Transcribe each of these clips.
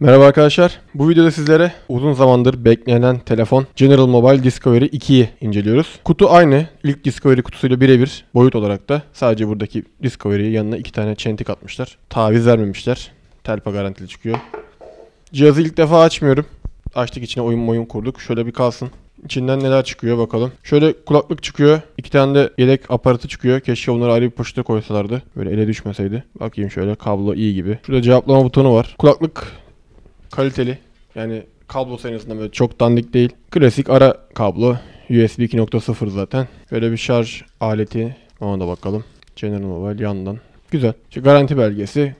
Merhaba arkadaşlar. Bu videoda sizlere uzun zamandır beklenen telefon General Mobile Discovery 2'yi inceliyoruz. Kutu aynı. ilk Discovery kutusuyla birebir boyut olarak da sadece buradaki Discovery'ye yanına iki tane çentik atmışlar. Taviz vermemişler. Telpa garantili çıkıyor. Cihazı ilk defa açmıyorum. Açtık içine oyun oyun kurduk. Şöyle bir kalsın. İçinden neler çıkıyor bakalım. Şöyle kulaklık çıkıyor. İki tane de yedek aparatı çıkıyor. Keşke onları ayrı bir poşete koysalardı. Böyle ele düşmeseydi. Bakayım şöyle kablo iyi gibi. Şurada cevaplama butonu var. Kulaklık kaliteli. Yani kablosu en azından böyle çok dandik değil. Klasik ara kablo. USB 2.0 zaten. Böyle bir şarj aleti. Ona da bakalım. General Mobile yandan. Güzel. İşte garanti belgesi.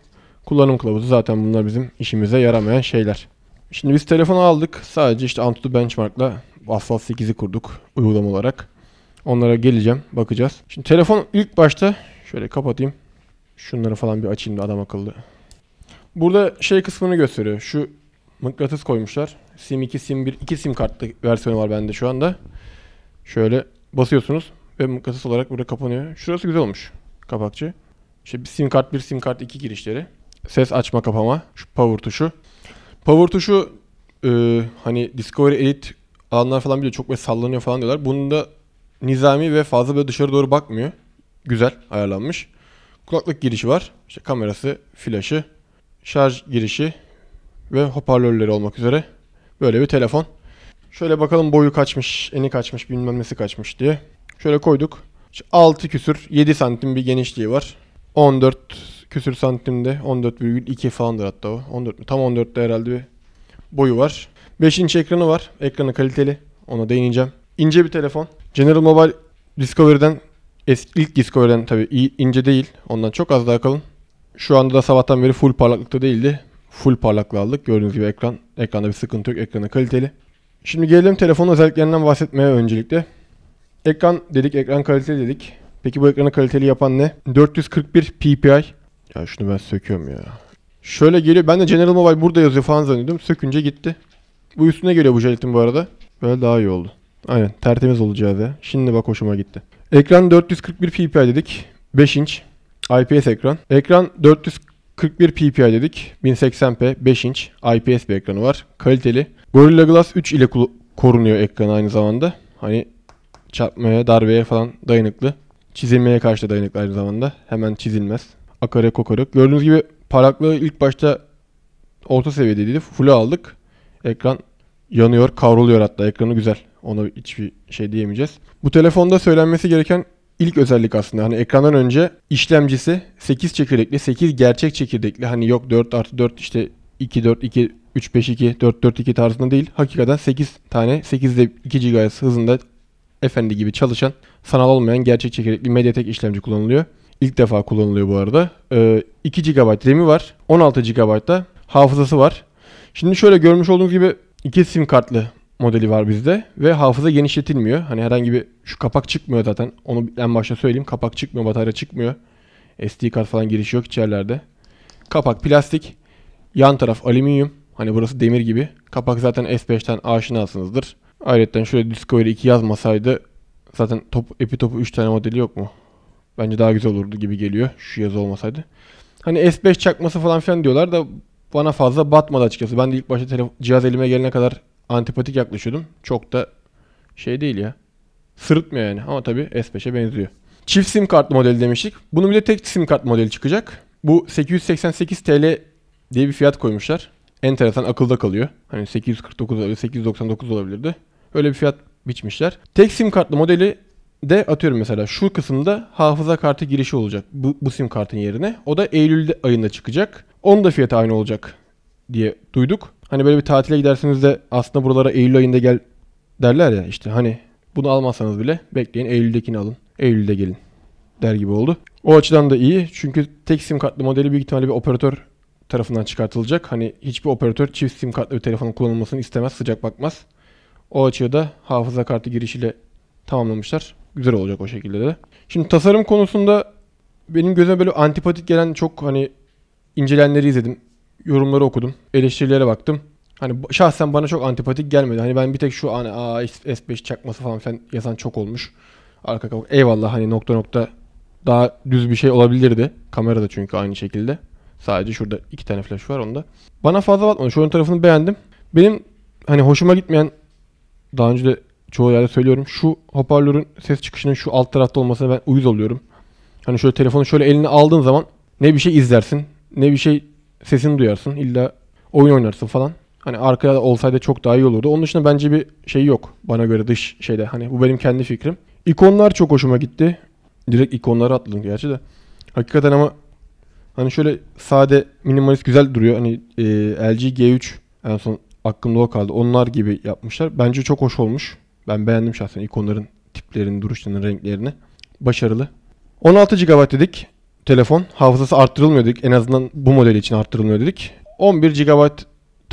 Kullanım kılavuzu zaten bunlar bizim işimize yaramayan şeyler. Şimdi biz telefonu aldık. Sadece işte Antutu Benchmark'la Asphalt 8'i kurduk uygulama olarak. Onlara geleceğim. Bakacağız. Şimdi telefon ilk başta şöyle kapatayım. Şunları falan bir açayım da adam akıllı. Burada şey kısmını gösteriyor. Şu mıknatıs koymuşlar. Sim 2, Sim 1, 2 sim kartlı versiyonu var bende şu anda. Şöyle basıyorsunuz ve mıknatıs olarak burada kapanıyor. Şurası güzel olmuş kapakçı. İşte bir sim kart bir sim kart iki girişleri. Ses açma kapama. Şu power tuşu. Power tuşu e, hani Discovery Elite alanlar falan bile Çok böyle sallanıyor falan diyorlar. Bunda nizami ve fazla böyle dışarı doğru bakmıyor. Güzel ayarlanmış. Kulaklık girişi var. İşte kamerası, flaşı, şarj girişi, ve hoparlörleri olmak üzere böyle bir telefon. Şöyle bakalım boyu kaçmış, eni kaçmış, bilmem nesi kaçmış diye. Şöyle koyduk. 6 küsür 7 santim bir genişliği var. 14 küsür santimde 14,2 falandır hatta o. 14 mü? Tam 14'te herhalde bir boyu var. 5 inç ekranı var. Ekranı kaliteli. Ona değineceğim. İnce bir telefon. General Mobile Discovery'den eski, ilk Discovery'den tabii ince değil. Ondan çok az daha kalın. Şu anda da sabahtan beri full parlaklıkta değildi full parlaklığı aldık. Gördüğünüz gibi ekran ekranda bir sıkıntı yok. Ekranı kaliteli. Şimdi gelelim telefonun özelliklerinden bahsetmeye öncelikle. Ekran dedik, ekran kaliteli dedik. Peki bu ekranı kaliteli yapan ne? 441 ppi. Ya şunu ben söküyorum ya. Şöyle geliyor. Ben de General Mobile burada yazıyor falan zannediyordum. Sökünce gitti. Bu üstüne geliyor bu jelatin bu arada. Böyle daha iyi oldu. Aynen tertemiz olacağı ya. Şimdi bak hoşuma gitti. Ekran 441 ppi dedik. 5 inç. IPS ekran. Ekran 440 41 ppi dedik. 1080p 5 inç IPS bir ekranı var. Kaliteli. Gorilla Glass 3 ile korunuyor ekran aynı zamanda. Hani çarpmaya, darbeye falan dayanıklı. Çizilmeye karşı da dayanıklı aynı zamanda. Hemen çizilmez. Akarı kokarık. Gördüğünüz gibi parlaklığı ilk başta orta seviyedeydi. Full'ü aldık. Ekran yanıyor, kavruluyor hatta. Ekranı güzel. Ona hiçbir şey diyemeyeceğiz. Bu telefonda söylenmesi gereken ilk özellik aslında. Hani ekrandan önce işlemcisi 8 çekirdekli, 8 gerçek çekirdekli. Hani yok 4 artı 4 işte 2 4 2 3 5 2 4 4 2 tarzında değil. Hakikaten 8 tane de 2 GHz hızında efendi gibi çalışan sanal olmayan gerçek çekirdekli Mediatek işlemci kullanılıyor. İlk defa kullanılıyor bu arada. Ee, 2 GB RAM'i var. 16 GB da hafızası var. Şimdi şöyle görmüş olduğunuz gibi iki sim kartlı modeli var bizde ve hafıza genişletilmiyor. Hani herhangi bir şu kapak çıkmıyor zaten. Onu en başta söyleyeyim. Kapak çıkmıyor, batarya çıkmıyor. SD kart falan girişi yok içerilerde. Kapak plastik. Yan taraf alüminyum. Hani burası demir gibi. Kapak zaten S5'ten aşinasınızdır. Ayrıca şöyle Discovery 2 yazmasaydı zaten top, Epi topu 3 tane modeli yok mu? Bence daha güzel olurdu gibi geliyor şu yazı olmasaydı. Hani S5 çakması falan filan diyorlar da bana fazla batmadı açıkçası. Ben de ilk başta telefon cihaz elime gelene kadar antipatik yaklaşıyordum. Çok da şey değil ya. Sırıtmıyor yani ama tabii S5'e benziyor. Çift sim kartlı model demiştik. Bunun bir de tek sim kart modeli çıkacak. Bu 888 TL diye bir fiyat koymuşlar. Enteresan akılda kalıyor. Hani 849 olabilir, 899 olabilirdi. Öyle bir fiyat biçmişler. Tek sim kartlı modeli de atıyorum mesela şu kısımda hafıza kartı girişi olacak bu, bu sim kartın yerine. O da Eylül ayında çıkacak. Onun da fiyatı aynı olacak diye duyduk. Hani böyle bir tatile gidersiniz de aslında buralara Eylül ayında gel derler ya işte hani bunu almazsanız bile bekleyin Eylül'dekini alın. Eylül'de gelin der gibi oldu. O açıdan da iyi çünkü tek sim kartlı modeli büyük ihtimalle bir operatör tarafından çıkartılacak. Hani hiçbir operatör çift sim kartlı bir telefonun kullanılmasını istemez, sıcak bakmaz. O açığı da hafıza kartı girişiyle tamamlamışlar. Güzel olacak o şekilde de. Şimdi tasarım konusunda benim gözüme böyle antipatik gelen çok hani incelenleri izledim yorumları okudum. Eleştirilere baktım. Hani şahsen bana çok antipatik gelmedi. Hani ben bir tek şu an Aa, S5 çakması falan filan yazan çok olmuş. Arka kabuk. Eyvallah hani nokta nokta daha düz bir şey olabilirdi. Kamerada çünkü aynı şekilde. Sadece şurada iki tane flash var onda. Bana fazla batmadı. Şu ön tarafını beğendim. Benim hani hoşuma gitmeyen daha önce de çoğu yerde söylüyorum. Şu hoparlörün ses çıkışının şu alt tarafta olmasına ben uyuz oluyorum. Hani şöyle telefonu şöyle eline aldığın zaman ne bir şey izlersin ne bir şey sesini duyarsın. İlla oyun oynarsın falan. Hani arkaya olsaydı çok daha iyi olurdu. Onun dışında bence bir şey yok bana göre dış şeyde. Hani bu benim kendi fikrim. İkonlar çok hoşuma gitti. Direkt ikonlara atladım gerçi de. Hakikaten ama hani şöyle sade minimalist güzel duruyor. Hani e, LG G3 en son aklımda o kaldı. Onlar gibi yapmışlar. Bence çok hoş olmuş. Ben beğendim şahsen ikonların tiplerini, duruşlarını, renklerini. Başarılı. 16 GB dedik telefon. Hafızası arttırılmıyor dedik. En azından bu model için arttırılmıyor dedik. 11 GB'a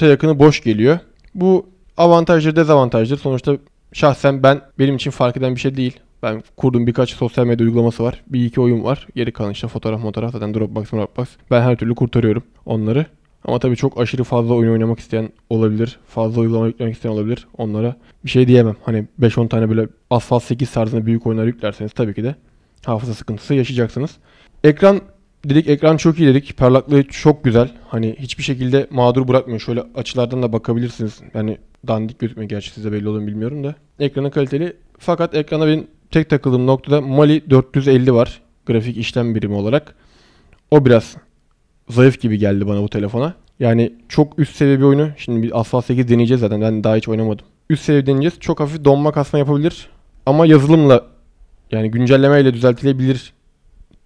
yakını boş geliyor. Bu avantajdır dezavantajdır. Sonuçta şahsen ben benim için fark eden bir şey değil. Ben kurduğum birkaç sosyal medya uygulaması var. Bir iki oyun var. Geri kalan işte fotoğraf fotoğraf zaten Dropbox, Dropbox. Ben her türlü kurtarıyorum onları. Ama tabii çok aşırı fazla oyun oynamak isteyen olabilir. Fazla uygulama yüklemek isteyen olabilir. Onlara bir şey diyemem. Hani 5-10 tane böyle Asphalt 8 tarzında büyük oyunlar yüklerseniz tabii ki de hafıza sıkıntısı yaşayacaksınız. Ekran dedik ekran çok iyi dedik. Parlaklığı çok güzel. Hani hiçbir şekilde mağdur bırakmıyor. Şöyle açılardan da bakabilirsiniz. Yani dandik gözükmüyor gerçi size belli olur bilmiyorum da. Ekranı kaliteli. Fakat ekrana benim tek takıldığım noktada Mali 450 var. Grafik işlem birimi olarak. O biraz zayıf gibi geldi bana bu telefona. Yani çok üst seviye bir oyunu. Şimdi bir Asphalt 8 deneyeceğiz zaten. Ben daha hiç oynamadım. Üst seviye deneyeceğiz. Çok hafif donma kasma yapabilir. Ama yazılımla yani güncellemeyle düzeltilebilir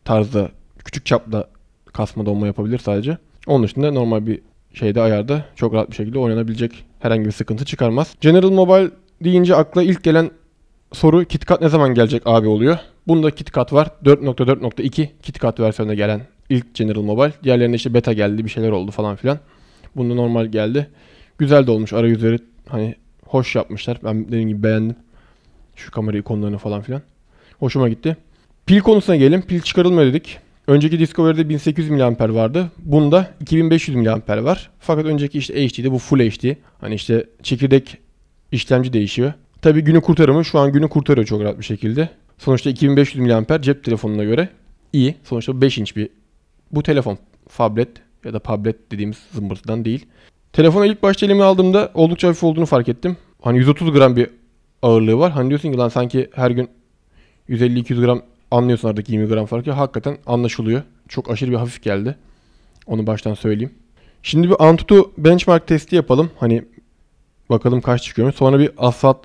tarzda küçük çapla kasma donma yapabilir sadece. Onun dışında normal bir şeyde ayarda çok rahat bir şekilde oynanabilecek herhangi bir sıkıntı çıkarmaz. General Mobile deyince akla ilk gelen soru KitKat ne zaman gelecek abi oluyor. Bunda KitKat var. 4.4.2 KitKat versiyonuna gelen ilk General Mobile. Diğerlerinde işte beta geldi bir şeyler oldu falan filan. Bunda normal geldi. Güzel de olmuş arayüzleri hani hoş yapmışlar. Ben dediğim gibi beğendim. Şu kamera ikonlarını falan filan. Hoşuma gitti. Pil konusuna gelelim. Pil çıkarılmıyor dedik. Önceki Discovery'de 1800 mAh vardı. Bunda 2500 mAh var. Fakat önceki işte HD'de bu Full HD. Hani işte çekirdek işlemci değişiyor. Tabii günü kurtarımı şu an günü kurtarıyor çok rahat bir şekilde. Sonuçta 2500 mAh cep telefonuna göre iyi. Sonuçta 5 inç bir bu telefon phablet ya da phablet dediğimiz zımbırtıdan değil. Telefonu ilk başta elime aldığımda oldukça hafif olduğunu fark ettim. Hani 130 gram bir ağırlığı var. Hani diyorsun ki lan sanki her gün 150-200 gram anlıyorsun artık 20 gram farkı. Hakikaten anlaşılıyor. Çok aşırı bir hafif geldi. Onu baştan söyleyeyim. Şimdi bir Antutu benchmark testi yapalım. Hani bakalım kaç çıkıyor. Sonra bir Asat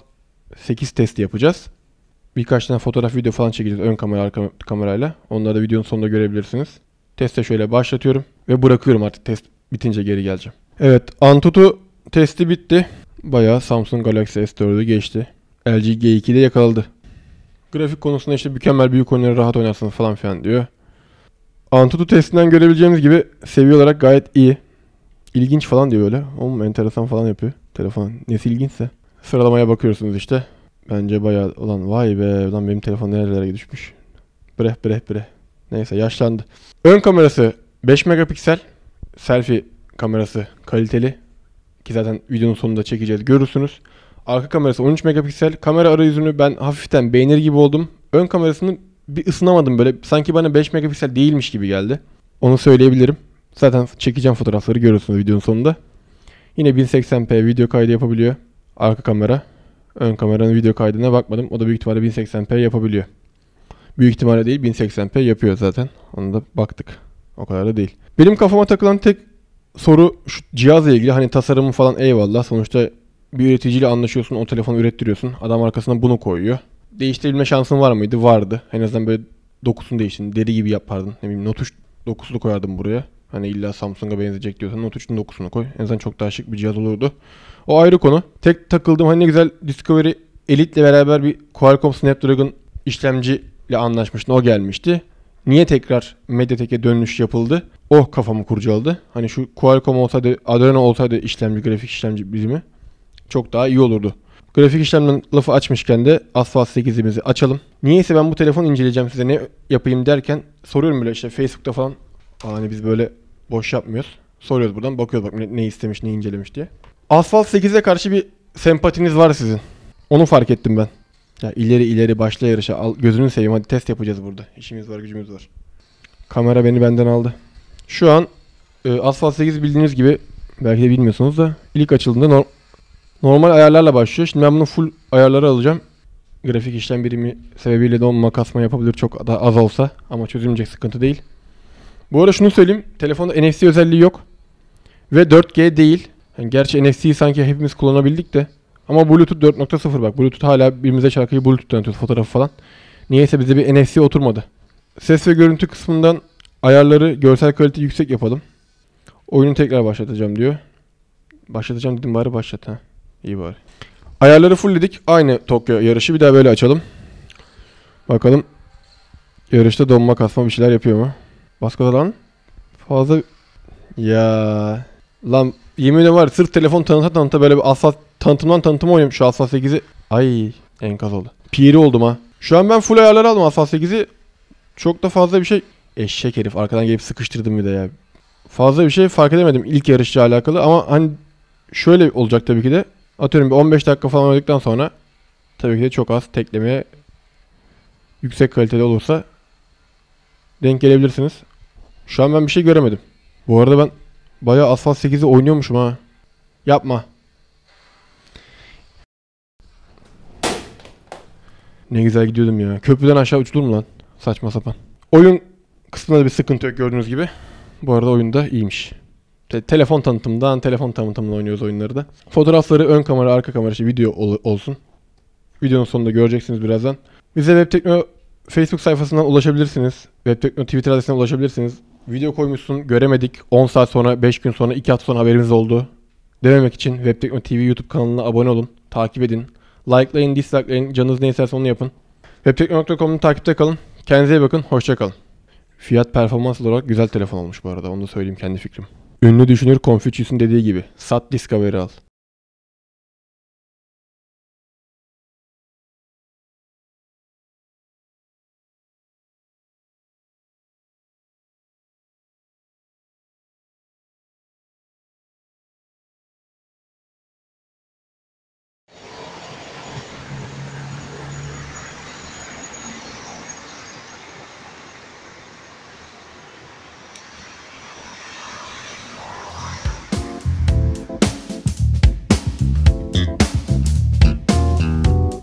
8 testi yapacağız. Birkaç tane fotoğraf video falan çekeceğiz ön kamera arka kamerayla. Onları da videonun sonunda görebilirsiniz. Teste şöyle başlatıyorum ve bırakıyorum artık test bitince geri geleceğim. Evet Antutu testi bitti. Bayağı Samsung Galaxy S4'ü geçti. LG G2'de yakaladı grafik konusunda işte mükemmel büyük oyunları rahat oynarsınız falan filan diyor. Antutu testinden görebileceğimiz gibi seviye olarak gayet iyi. İlginç falan diyor böyle. Oğlum enteresan falan yapıyor. Telefon nesi ilginçse. Sıralamaya bakıyorsunuz işte. Bence bayağı olan vay be ulan benim telefon nerelere düşmüş. Breh breh breh. Neyse yaşlandı. Ön kamerası 5 megapiksel. Selfie kamerası kaliteli. Ki zaten videonun sonunda çekeceğiz görürsünüz. Arka kamerası 13 megapiksel. Kamera arayüzünü ben hafiften beğenir gibi oldum. Ön kamerasını bir ısınamadım böyle. Sanki bana 5 megapiksel değilmiş gibi geldi. Onu söyleyebilirim. Zaten çekeceğim fotoğrafları görüyorsunuz videonun sonunda. Yine 1080p video kaydı yapabiliyor. Arka kamera. Ön kameranın video kaydına bakmadım. O da büyük ihtimalle 1080p yapabiliyor. Büyük ihtimalle değil 1080p yapıyor zaten. Onu da baktık. O kadar da değil. Benim kafama takılan tek soru şu cihazla ilgili. Hani tasarımı falan eyvallah. Sonuçta bir üreticiyle anlaşıyorsun, o telefonu ürettiriyorsun. Adam arkasına bunu koyuyor. Değiştirebilme şansın var mıydı? Vardı. En azından böyle dokusunu değiştirdin. Deri gibi yapardın. Ne bileyim Note dokusunu koyardım buraya. Hani illa Samsung'a benzeyecek diyorsan Note dokusunu koy. En azından çok daha şık bir cihaz olurdu. O ayrı konu. Tek takıldığım hani ne güzel Discovery Elite'le beraber bir Qualcomm Snapdragon işlemci ile anlaşmıştın. O gelmişti. Niye tekrar Mediatek'e dönüş yapıldı? O oh, kafamı kurcaladı. Hani şu Qualcomm olsaydı, Adreno olsaydı işlemci, grafik işlemci birimi çok daha iyi olurdu. Grafik işlemden lafı açmışken de Asfalt 8'imizi açalım. Niyeyse ben bu telefon inceleyeceğim size ne yapayım derken soruyorum böyle işte Facebook'ta falan. Hani biz böyle boş yapmıyoruz. Soruyoruz buradan bakıyoruz bak ne, ne istemiş ne incelemiş diye. Asfalt 8'e karşı bir sempatiniz var sizin. Onu fark ettim ben. Ya ileri ileri başla yarışa. Al, gözünü seveyim hadi test yapacağız burada. İşimiz var gücümüz var. Kamera beni benden aldı. Şu an e, Asfalt 8 bildiğiniz gibi belki de bilmiyorsunuz da ilk açıldığında normal. Normal ayarlarla başlıyor. Şimdi ben bunun full ayarları alacağım. Grafik işlem birimi sebebiyle de onunla makasma yapabilir çok da az olsa. Ama çözülmeyecek sıkıntı değil. Bu arada şunu söyleyeyim. Telefonda NFC özelliği yok. Ve 4G değil. Yani gerçi NFC'yi sanki hepimiz kullanabildik de. Ama Bluetooth 4.0 bak. Bluetooth hala birbirimize şarkıyı Bluetooth'tan atıyoruz fotoğrafı falan. Niyeyse bize bir NFC oturmadı. Ses ve görüntü kısmından ayarları görsel kalite yüksek yapalım. Oyunu tekrar başlatacağım diyor. Başlatacağım dedim bari başlat ha. İyi bari. Ayarları fullledik. Aynı Tokyo yarışı bir daha böyle açalım. Bakalım yarışta donma kasma bir şeyler yapıyor mu? Baskıda lan fazla... Ya Lan yemin var sırf telefon tanıta tanıta böyle bir Asla tanıtımdan tanıtıma oynuyorum şu Asla 8'i. Ay enkaz oldu. Piri oldum ha. Şu an ben full ayarları aldım Asla 8'i. Çok da fazla bir şey... Eşek herif arkadan gelip sıkıştırdım bir de ya. Fazla bir şey fark edemedim ilk yarışla alakalı ama hani şöyle olacak tabii ki de. Atıyorum bir 15 dakika falan oynadıktan sonra tabii ki de çok az tekleme yüksek kalitede olursa denk gelebilirsiniz. Şu an ben bir şey göremedim. Bu arada ben bayağı Asfalt 8'i oynuyormuşum ha. Yapma. Ne güzel gidiyordum ya. Köprüden aşağı uçulur mu lan? Saçma sapan. Oyun kısmında bir sıkıntı yok gördüğünüz gibi. Bu arada oyunda iyiymiş te- telefon tanıtımdan telefon tanıtımla oynuyoruz oyunları da. Fotoğrafları ön kamera, arka kamera, işte video ol- olsun. Videonun sonunda göreceksiniz birazdan. Bize Webtekno Facebook sayfasından ulaşabilirsiniz. Webtekno Tekno Twitter adresinden ulaşabilirsiniz. Video koymuşsun, göremedik. 10 saat sonra, 5 gün sonra, 2 hafta sonra haberimiz oldu. Dememek için Webtekno TV YouTube kanalına abone olun. Takip edin. Likelayın, dislikelayın, Canınız neyse isterse onu yapın. Webtekno.com'u takipte kalın. Kendinize iyi bakın. hoşçakalın. Fiyat performans olarak güzel telefon olmuş bu arada. Onu da söyleyeyim kendi fikrim. Ünlü düşünür Confucius'un dediği gibi sat discovery al.